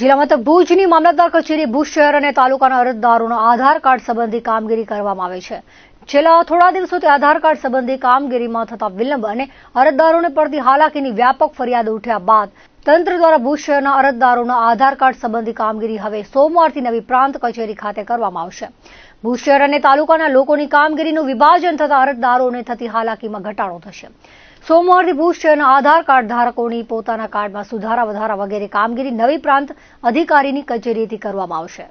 જિલ્લામાં તો ભુજની મામલતદાર કચેરી ભુજ શહેર અને તાલુકાના અરજદારોના આધાર કાર્ડ સંબંધી કામગીરી કરવામાં આવે છે છેલ્લા થોડા દિવસોથી આધાર કાર્ડ સંબંધી કામગીરીમાં થતા વિલંબ અને અરજદારોને પડતી હાલાકીની વ્યાપક ફરિયાદ ઉઠ્યા બાદ તંત્ર દ્વારા ભુજ શહેરના અરજદારોના આધાર કાર્ડ સંબંધી કામગીરી હવે સોમવારથી નવી પ્રાંત કચેરી ખાતે કરવામાં આવશે ભુજ શહેર અને તાલુકાના લોકોની કામગીરીનું વિભાજન થતા અરજદારોને થતી હાલાકીમાં ઘટાડો થશે સોમવારથી ભુજ શહેરના આધાર કાર્ડ ધારકોની પોતાના કાર્ડમાં સુધારા વધારા વગેરે કામગીરી નવી પ્રાંત અધિકારીની કચેરીથી કરવામાં આવશે